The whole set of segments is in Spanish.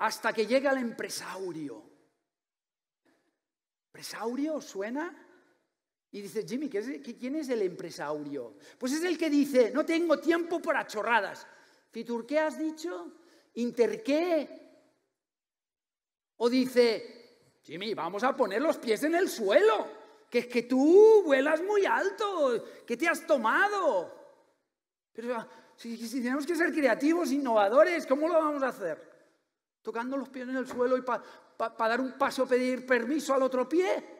hasta que llega el empresaurio. ¿Empresaurio suena? Y dice, Jimmy, ¿quién es el empresaurio? Pues es el que dice, no tengo tiempo para chorradas. Fitur, ¿qué has dicho? ¿Interqué? O dice, Jimmy, vamos a poner los pies en el suelo, que es que tú vuelas muy alto, que te has tomado. Pero si, si tenemos que ser creativos, innovadores, ¿cómo lo vamos a hacer? tocando los pies en el suelo y para dar un paso pedir permiso al otro pie.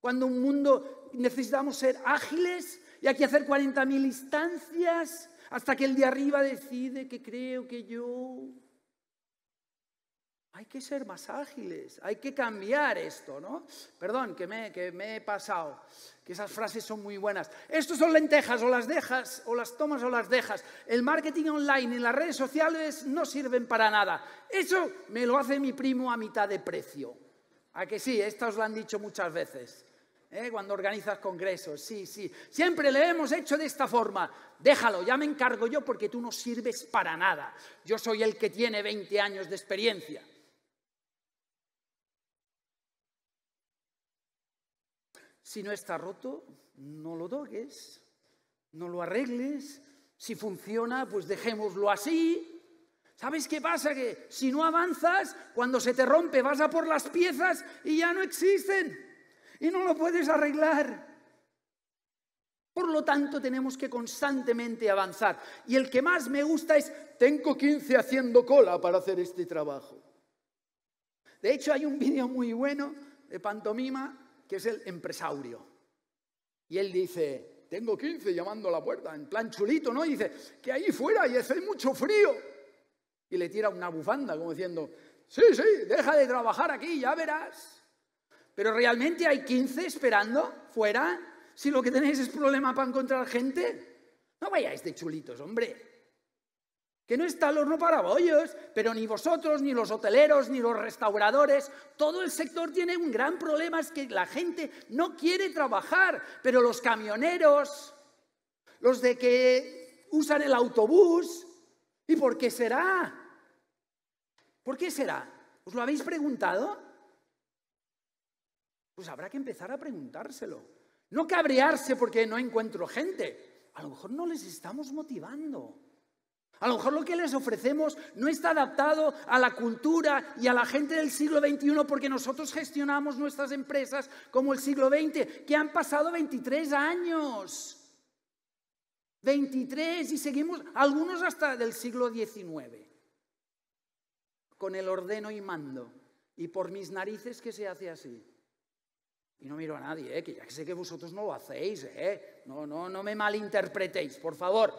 Cuando un mundo necesitamos ser ágiles y hay que hacer 40.000 instancias hasta que el de arriba decide que creo que yo hay que ser más ágiles, hay que cambiar esto, ¿no? Perdón, que me, he pasado, que esas frases son muy buenas. Estos son lentejas, o las dejas, o las tomas o las dejas. El marketing online y las redes sociales no sirven para nada. Eso me lo hace mi primo a mitad de precio. A que sí, esto os lo han dicho muchas veces. ¿eh? cuando organizas congresos. Sí, sí. Siempre le hemos hecho de esta forma. Déjalo, ya me encargo yo porque tú no sirves para nada. Yo soy el que tiene 20 años de experiencia. Si no está roto, no lo toques, no lo arregles. Si funciona, pues dejémoslo así. ¿Sabes qué pasa? Que si no avanzas, cuando se te rompe vas a por las piezas y ya no existen. Y no lo puedes arreglar. Por lo tanto, tenemos que constantemente avanzar. Y el que más me gusta es, tengo 15 haciendo cola para hacer este trabajo. De hecho, hay un vídeo muy bueno de pantomima es el empresario. Y él dice, tengo 15 llamando a la puerta, en plan chulito, ¿no? Y dice, que ahí fuera y hace mucho frío. Y le tira una bufanda como diciendo, sí, sí, deja de trabajar aquí, ya verás. Pero realmente hay 15 esperando fuera si lo que tenéis es problema para encontrar gente. No vayáis de chulitos, hombre que no está los no para pero ni vosotros, ni los hoteleros, ni los restauradores, todo el sector tiene un gran problema, es que la gente no quiere trabajar, pero los camioneros, los de que usan el autobús, ¿y por qué será? ¿Por qué será? ¿Os lo habéis preguntado? Pues habrá que empezar a preguntárselo. No cabrearse porque no encuentro gente. A lo mejor no les estamos motivando. A lo mejor lo que les ofrecemos no está adaptado a la cultura y a la gente del siglo XXI porque nosotros gestionamos nuestras empresas como el siglo XX, que han pasado 23 años. 23 y seguimos, algunos hasta del siglo XIX, con el ordeno y mando. Y por mis narices que se hace así. Y no miro a nadie, ¿eh? que ya sé que vosotros no lo hacéis, ¿eh? no, no, no me malinterpretéis, por favor.